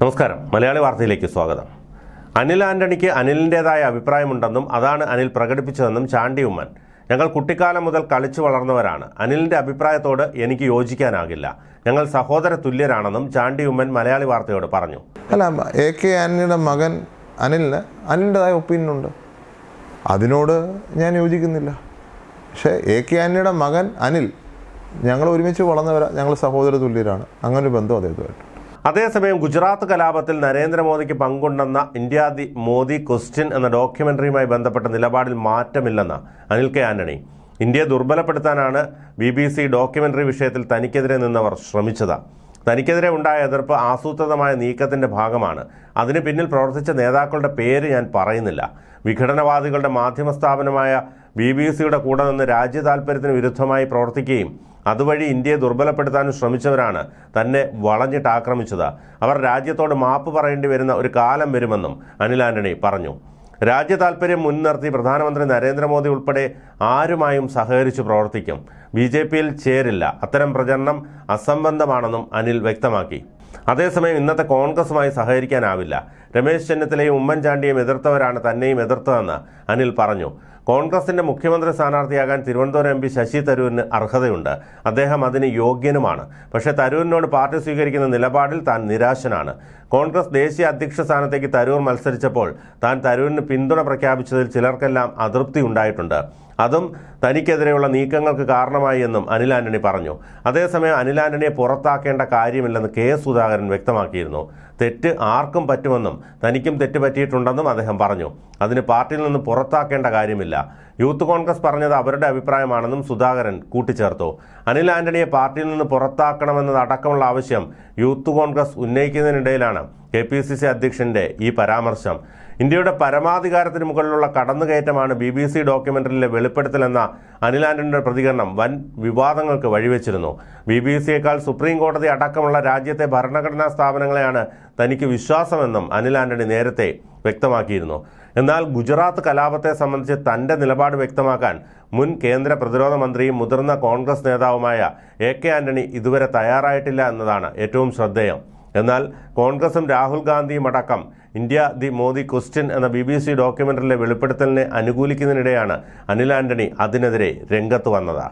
നമസ്കാരം മലയാളി വാർത്തയിലേക്ക് സ്വാഗതം അനിൽ ആന്റണിക്ക് അനിലിൻ്റെതായ അഭിപ്രായമുണ്ടെന്നും അതാണ് അനിൽ പ്രകടിപ്പിച്ചതെന്നും ചാണ്ടി ഉമ്മൻ ഞങ്ങൾ കുട്ടിക്കാലം മുതൽ കളിച്ചു വളർന്നവരാണ് അനിലിൻ്റെ അഭിപ്രായത്തോട് എനിക്ക് യോജിക്കാനാകില്ല ഞങ്ങൾ സഹോദര തുല്യരാണെന്നും ചാണ്ടി ഉമ്മൻ മലയാളി വാർത്തയോട് പറഞ്ഞു അല്ല എ കെ ആന്റണിയുടെ മകൻ അനിലിന് അനിലിൻ്റെതായ ഒപ്പീനിയൻ ഉണ്ട് അതിനോട് ഞാൻ യോജിക്കുന്നില്ല പക്ഷേ എ കെ ആന്റണിയുടെ മകൻ അനിൽ ഞങ്ങൾ ഒരുമിച്ച് വളർന്നവരാ ഞങ്ങൾ സഹോദര തുല്യരാണ് അങ്ങനൊരു ബന്ധം അദ്ദേഹത്തുമായിട്ട് അതേസമയം ഗുജറാത്ത് കലാപത്തിൽ നരേന്ദ്രമോദിക്ക് പങ്കുണ്ടെന്ന ഇന്ത്യ ദി മോദി ക്വസ്റ്റ്യൻ എന്ന ഡോക്യുമെൻ്ററിയുമായി ബന്ധപ്പെട്ട നിലപാടിൽ മാറ്റമില്ലെന്ന് അനിൽ കെ ആന്റണി ഇന്ത്യയെ ദുർബലപ്പെടുത്താനാണ് ബി ബി സി ഡോക്യുമെൻ്ററി വിഷയത്തിൽ തനിക്കെതിരെ നിന്നവർ ശ്രമിച്ചത് തനിക്കെതിരെ ഉണ്ടായ എതിർപ്പ് ആസൂത്രിതമായ നീക്കത്തിൻ്റെ ഭാഗമാണ് അതിന് പിന്നിൽ പ്രവർത്തിച്ച നേതാക്കളുടെ പേര് ഞാൻ പറയുന്നില്ല വിഘടനവാദികളുടെ മാധ്യമ സ്ഥാപനമായ ബി ബി സിയുടെ കൂടെ നിന്ന് രാജ്യ വിരുദ്ധമായി പ്രവർത്തിക്കുകയും അതുവഴി ഇന്ത്യയെ ദുർബലപ്പെടുത്താനും ശ്രമിച്ചവരാണ് തന്നെ വളഞ്ഞിട്ട് ആക്രമിച്ചത് അവർ രാജ്യത്തോട് മാപ്പ് പറയേണ്ടി വരുന്ന ഒരു കാലം വരുമെന്നും അനിൽ ആന്റണി പറഞ്ഞു രാജ്യ താൽപ്പര്യം മുൻനിർത്തി പ്രധാനമന്ത്രി നരേന്ദ്രമോദി ഉൾപ്പെടെ ആരുമായും സഹകരിച്ചു പ്രവർത്തിക്കും ബി ജെ പിയിൽ ചേരില്ല അത്തരം പ്രചരണം അസംബന്ധമാണെന്നും അനിൽ വ്യക്തമാക്കി അതേസമയം ഇന്നത്തെ കോൺഗ്രസുമായി സഹകരിക്കാനാവില്ല രമേശ് ചെന്നിത്തലയും ഉമ്മൻചാണ്ടിയും എതിർത്തവരാണ് തന്നെയും എതിർത്തതെന്ന് അനിൽ പറഞ്ഞു കോൺഗ്രസിന്റെ മുഖ്യമന്ത്രി സ്ഥാനാർത്ഥിയാകാൻ തിരുവനന്തപുരം എം പി ശശി തരൂരിന് അർഹതയുണ്ട് അദ്ദേഹം അതിന് യോഗ്യനുമാണ് പക്ഷേ തരൂരിനോട് പാർട്ടി സ്വീകരിക്കുന്ന നിലപാടിൽ താൻ നിരാശനാണ് കോൺഗ്രസ് ദേശീയ അധ്യക്ഷ സ്ഥാനത്തേക്ക് തരൂർ മത്സരിച്ചപ്പോൾ താൻ തരൂരിന് പിന്തുണ പ്രഖ്യാപിച്ചതിൽ ചിലർക്കെല്ലാം അതൃപ്തി ഉണ്ടായിട്ടുണ്ട് അതും തനിക്കെതിരെയുള്ള നീക്കങ്ങൾക്ക് കാരണമായി എന്നും അനിൽ ആന്റണി പറഞ്ഞു അതേസമയം അനിൽ ആന്റണിയെ പുറത്താക്കേണ്ട കാര്യമില്ലെന്ന് കെ സുധാകരൻ വ്യക്തമാക്കിയിരുന്നു തെറ്റ് ആർക്കും പറ്റുമെന്നും തനിക്കും തെറ്റ് പറ്റിയിട്ടുണ്ടെന്നും അദ്ദേഹം പറഞ്ഞു അതിന് പാർട്ടിയിൽ നിന്ന് പുറത്താക്കേണ്ട കാര്യമില്ല യൂത്ത് കോൺഗ്രസ് പറഞ്ഞത് അവരുടെ അഭിപ്രായമാണെന്നും സുധാകരൻ കൂട്ടിച്ചേർത്തു അനിൽ ആന്റണിയെ പാർട്ടിയിൽ നിന്ന് പുറത്താക്കണമെന്നത് അടക്കമുള്ള ആവശ്യം യൂത്ത് കോൺഗ്രസ് ഉന്നയിക്കുന്നതിനിടയിലാണ് കെ പി സി സി അധ്യക്ഷൻ്റെ ഈ പരാമർശം ഇന്ത്യയുടെ പരമാധികാരത്തിന് മുകളിലുള്ള കടന്നുകയറ്റമാണ് ബി ബി സി ഡോക്യുമെൻ്ററിയിലെ വെളിപ്പെടുത്തലെന്ന അനിൽ ആന്റണിയുടെ പ്രതികരണം വൻ വിവാദങ്ങൾക്ക് വഴിവെച്ചിരുന്നു ബി ബി സിയേക്കാൾ സുപ്രീം കോടതി അടക്കമുള്ള രാജ്യത്തെ ഭരണഘടനാ സ്ഥാപനങ്ങളെയാണ് തനിക്ക് വിശ്വാസമെന്നും അനിൽ ആന്റണി നേരത്തെ വ്യക്തമാക്കിയിരുന്നു എന്നാൽ ഗുജറാത്ത് കലാപത്തെ സംബന്ധിച്ച് തന്റെ നിലപാട് വ്യക്തമാക്കാൻ മുൻ കേന്ദ്ര പ്രതിരോധ മന്ത്രിയും മുതിർന്ന കോൺഗ്രസ് നേതാവുമായ എ കെ ആന്റണി ഇതുവരെ തയ്യാറായിട്ടില്ല എന്നതാണ് ഏറ്റവും ശ്രദ്ധേയം എന്നാൽ കോൺഗ്രസും രാഹുൽ ഗാന്ധിയും അടക്കം ഇന്ത്യ ദി മോദി ക്വസ്റ്റ്യൻ എന്ന ബി ബി സി ഡോക്യുമെൻ്ററിലെ വെളിപ്പെടുത്തലിനെ അനുകൂലിക്കുന്നതിനിടെയാണ് അനിൽ ആന്റണി അതിനെതിരെ രംഗത്ത് വന്നത്